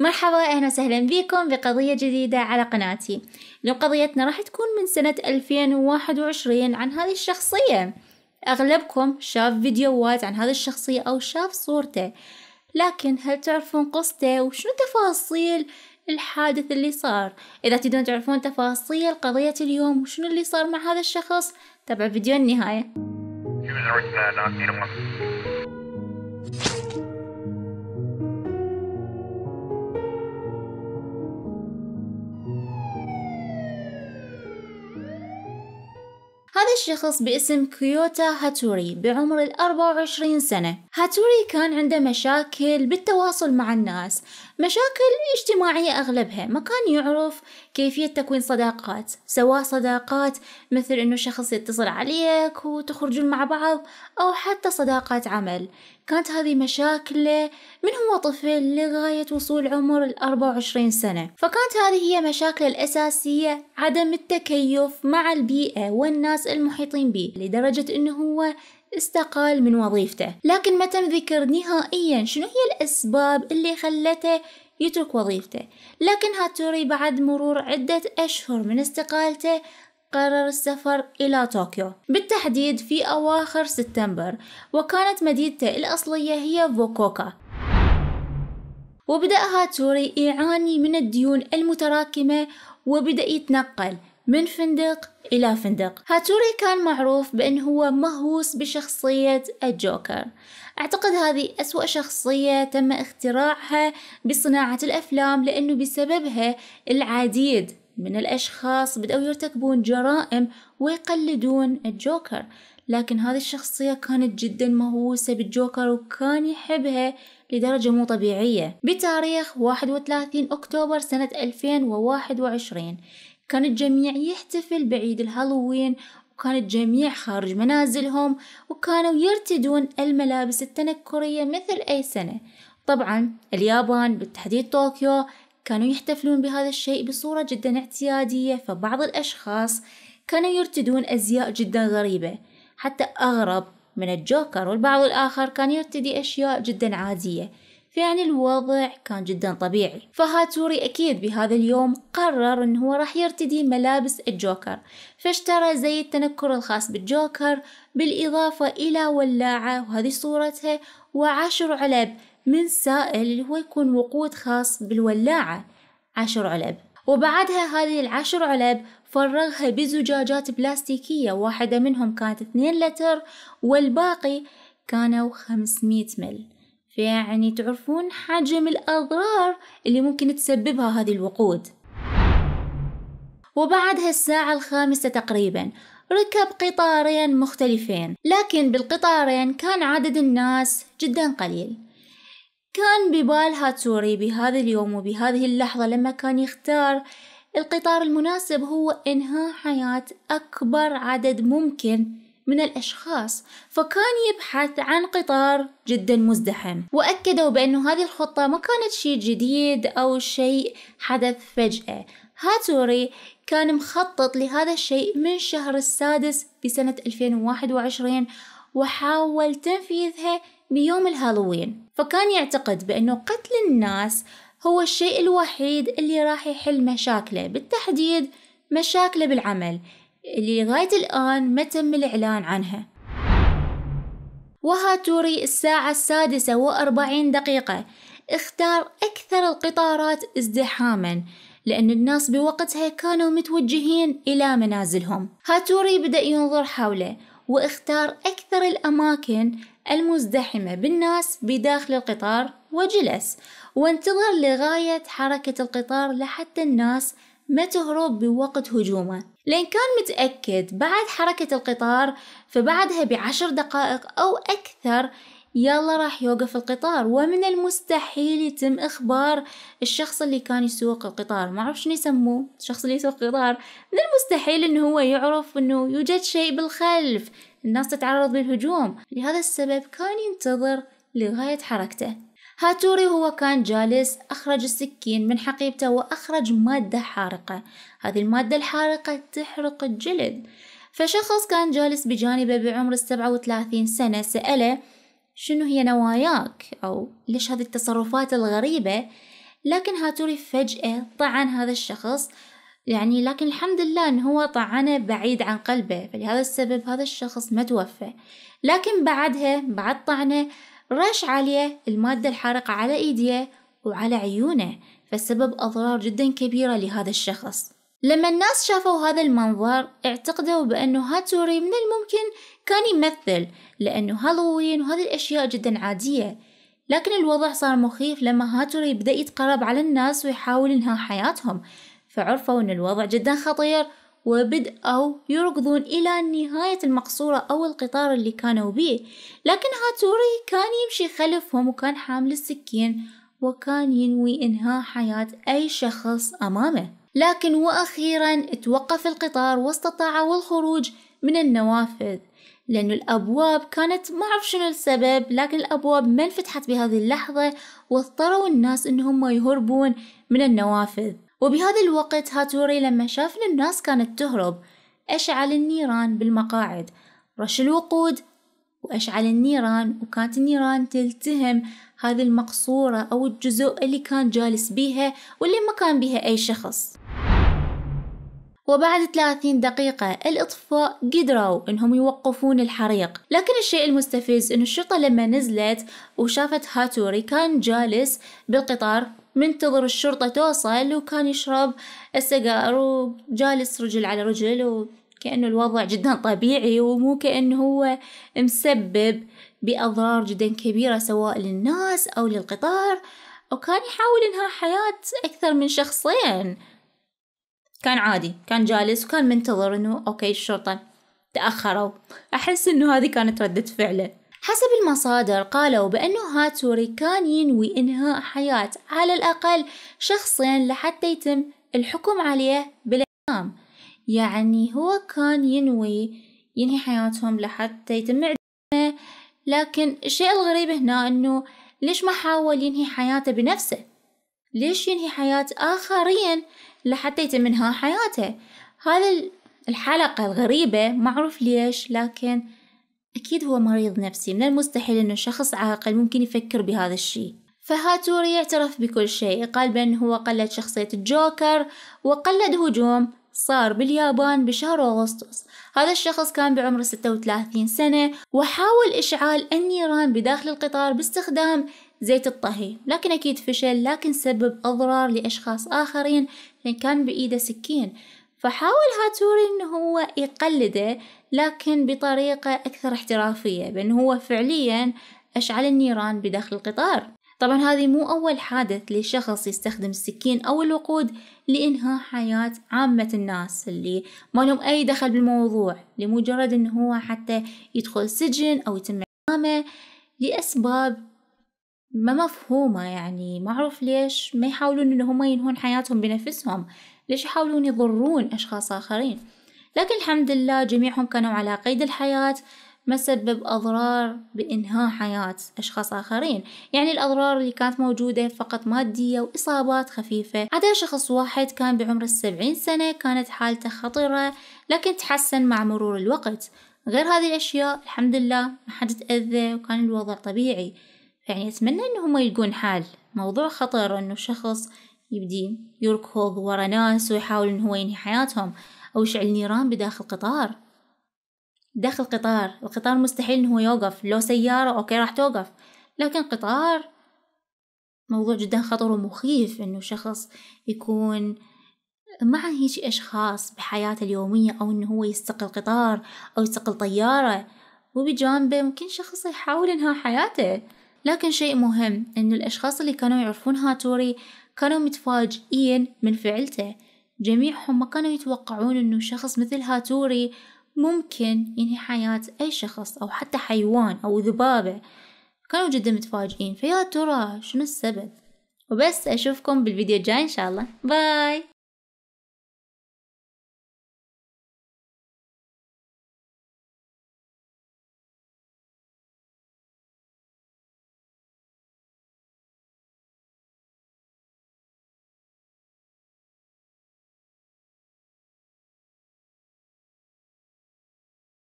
مرحبا أهلا وسهلا بكم بقضية جديدة على قناتي اليوم قضيتنا راح تكون من سنة 2021 عن هذه الشخصية أغلبكم شاف فيديوهات عن هذه الشخصية أو شاف صورته لكن هل تعرفون قصته وشنو تفاصيل الحادث اللي صار إذا تدون تعرفون تفاصيل قضية اليوم وشنو اللي صار مع هذا الشخص تابعوا فيديو النهاية هذا الشخص باسم كيوتا هاتوري بعمر الأربعة وعشرين سنة هاتوري كان عنده مشاكل بالتواصل مع الناس مشاكل اجتماعية أغلبها ما كان يعرف كيفية تكوين صداقات سواء صداقات مثل أنه شخص يتصل عليك وتخرجون مع بعض أو حتى صداقات عمل كانت هذه مشاكله من هو طفل لغاية وصول عمر الأربعة وعشرين سنة فكانت هذه هي مشاكله الأساسية عدم التكيف مع البيئة والناس المحيطين به لدرجة أنه هو استقال من وظيفته لكن ما تم ذكر نهائيا شنو هي الأسباب اللي خلته يترك وظيفته لكن هاتوري بعد مرور عدة أشهر من استقالته قرر السفر إلى طوكيو بالتحديد في أواخر سبتمبر وكانت مدينته الأصلية هي فوكوكا وبدأ هاتوري يعاني من الديون المتراكمة وبدأ يتنقل من فندق إلى فندق هاتوري كان معروف بأن هو مهووس بشخصية الجوكر أعتقد هذه أسوأ شخصية تم اختراعها بصناعة الأفلام لأنه بسببها العديد من الأشخاص بدأوا يرتكبون جرائم ويقلدون الجوكر لكن هذه الشخصية كانت جدا مهووسة بالجوكر وكان يحبها لدرجة مو طبيعية بتاريخ 31 أكتوبر سنة 2021 كان الجميع يحتفل بعيد الهالوين وكان الجميع خارج منازلهم وكانوا يرتدون الملابس التنكرية مثل أي سنة طبعا اليابان بالتحديد طوكيو كانوا يحتفلون بهذا الشيء بصورة جدا اعتيادية فبعض الأشخاص كانوا يرتدون أزياء جدا غريبة حتى أغرب من الجوكر والبعض الآخر كان يرتدي أشياء جدا عادية فيعني الوضع كان جدا طبيعي فهاتوري أكيد بهذا اليوم قرر أنه هو راح يرتدي ملابس الجوكر فاشترى زي التنكر الخاص بالجوكر بالإضافة إلى ولاعة وهذه صورتها وعشر علب من سائل اللي هو يكون وقود خاص بالولاعة عشر علب وبعدها هذه العشر علب فرغها بزجاجات بلاستيكية واحدة منهم كانت 2 لتر والباقي كانوا 500 مل فيعني تعرفون حجم الأضرار اللي ممكن تسببها هذه الوقود وبعدها الساعة الخامسة تقريبا ركب قطارين مختلفين لكن بالقطارين كان عدد الناس جدا قليل كان ببال هاتوري بهذا اليوم وبهذه اللحظة لما كان يختار القطار المناسب هو إنهاء حياة أكبر عدد ممكن من الأشخاص فكان يبحث عن قطار جدا مزدحم وأكدوا بأن هذه الخطة ما كانت شيء جديد أو شيء حدث فجأة هاتوري كان مخطط لهذا الشيء من شهر السادس بسنة 2021 وحاول تنفيذها بيوم الهالوين فكان يعتقد بأنه قتل الناس هو الشيء الوحيد اللي راح يحل مشاكله بالتحديد مشاكله بالعمل اللي لغاية الآن ما تم الإعلان عنها وهاتوري الساعة السادسة وأربعين دقيقة اختار أكثر القطارات ازدحاما لأن الناس بوقتها كانوا متوجهين إلى منازلهم هاتوري بدأ ينظر حوله واختار أكثر الأماكن المزدحمة بالناس بداخل القطار وجلس وانتظر لغاية حركة القطار لحتى الناس ما تهرب بوقت هجومه لأن كان متأكد بعد حركة القطار فبعدها بعشر دقائق أو أكثر يلا راح يوقف القطار ومن المستحيل يتم إخبار الشخص اللي كان يسوق القطار ما أعرف شنو يسموه الشخص اللي يسوق القطار من المستحيل إنه هو يعرف إنه يوجد شيء بالخلف الناس تتعرض للهجوم لهذا السبب كان ينتظر لغاية حركته هاتوري هو كان جالس أخرج السكين من حقيبته وأخرج مادة حارقة هذه المادة الحارقة تحرق الجلد فشخص كان جالس بجانبه بعمر السبعة وثلاثين سنة سأله شنو هي نواياك أو ليش هذه التصرفات الغريبة لكن هاتوري فجأة طعن هذا الشخص يعني لكن الحمد لله أن هو طعنه بعيد عن قلبه فلهذا السبب هذا الشخص ما توفى لكن بعدها بعد طعنه رش عليه المادة الحارقة على إيديه وعلى عيونه فسبب أضرار جدا كبيرة لهذا الشخص لما الناس شافوا هذا المنظر اعتقدوا بأنه هاتوري من الممكن كان يمثل لأنه هالوين وهذه الأشياء جدا عادية لكن الوضع صار مخيف لما هاتوري بدأ يتقرب على الناس ويحاول إنهاء حياتهم فعرفوا أن الوضع جدا خطير وبدأوا يركضون إلى نهاية المقصورة أو القطار اللي كانوا به لكن هاتوري كان يمشي خلفهم وكان حامل السكين وكان ينوي إنهاء حياة أي شخص أمامه لكن وأخيرا توقف القطار واستطاعوا الخروج من النوافذ لأن الأبواب كانت ما أعرف شنو السبب لكن الأبواب ما انفتحت بهذه اللحظة واضطروا الناس إنهم يهربون من النوافذ وبهذا الوقت هاتوري لما شاف ان الناس كانت تهرب أشعل النيران بالمقاعد رش الوقود وأشعل النيران وكانت النيران تلتهم هذه المقصورة أو الجزء اللي كان جالس بيها واللي ما كان بيها أي شخص وبعد 30 دقيقة الإطفاء قدروا إنهم يوقفون الحريق لكن الشيء المستفز إن الشرطة لما نزلت وشافت هاتوري كان جالس بالقطار منتظر الشرطة توصل وكان يشرب السجاير وجالس رجل على رجل وكأنه الوضع جدا طبيعي ومو كأنه هو مسبب بأضرار جدا كبيرة سواء للناس أو للقطار وكان يحاول إنهاء حياة أكثر من شخصين كان عادي كان جالس وكان منتظر إنه أوكي الشرطة تأخروا أحس إنه هذه كانت ردة فعله حسب المصادر قالوا بأنه هاتوري كان ينوي إنهاء حياة على الأقل شخصين لحتى يتم الحكم عليه بالإعدام يعني هو كان ينوي ينهي حياتهم لحتى يتم إعدامه لكن الشيء الغريب هنا أنه ليش ما حاول ينهي حياته بنفسه ليش ينهي حياة آخرين لحتى يتم إنهاء حياته هذا الحلقة الغريبة معروف ليش لكن أكيد هو مريض نفسي من المستحيل أنه شخص عاقل ممكن يفكر بهذا الشيء فهاتوري اعترف بكل شيء قال بأن هو قلد شخصية الجوكر وقلد هجوم صار باليابان بشهر أغسطس هذا الشخص كان بعمر 36 سنة وحاول إشعال النيران بداخل القطار باستخدام زيت الطهي لكن أكيد فشل لكن سبب أضرار لأشخاص آخرين لأن كان بإيده سكين فحاول هاتوري إنه هو يقلده لكن بطريقة أكثر احترافية بأن هو فعليا أشعل النيران بداخل القطار طبعا هذه مو أول حادث لشخص يستخدم السكين أو الوقود لإنهاء حياة عامة الناس اللي ما لهم أي دخل بالموضوع لمجرد إنه هو حتى يدخل سجن أو يتم إعدامه لأسباب ما مفهومة يعني ما أعرف ليش ما يحاولون إن هم ينهون حياتهم بنفسهم ليش يحاولون يضرون أشخاص آخرين لكن الحمد لله جميعهم كانوا على قيد الحياة ما سبب أضرار بإنهاء حياة أشخاص آخرين يعني الأضرار اللي كانت موجودة فقط مادية وإصابات خفيفة عدا شخص واحد كان بعمر السبعين سنة كانت حالته خطرة لكن تحسن مع مرور الوقت غير هذه الأشياء الحمد لله ما حد تأذى وكان الوضع طبيعي يعني أتمنى أنهم يلقون حل موضوع خطر أنه شخص يبدي يركض ورا ناس ويحاول إن هو ينهي حياتهم أو يشعل نيران بداخل قطار داخل قطار القطار مستحيل إن هو يوقف لو سيارة أوكي راح توقف لكن قطار موضوع جدا خطر ومخيف إنه شخص يكون مع هيك أشخاص بحياته اليومية أو إنه هو يستقل قطار أو يستقل طيارة وبجانبه ممكن شخص يحاول ينهى حياته لكن شيء مهم إنه الأشخاص اللي كانوا يعرفون هاتوري كانوا متفاجئين من فعلته جميعهم ما كانوا يتوقعون أنه شخص مثل هاتوري ممكن ينهي حياة أي شخص أو حتى حيوان أو ذبابة كانوا جدا متفاجئين فيا ترى شنو السبب وبس أشوفكم بالفيديو الجاي إن شاء الله باي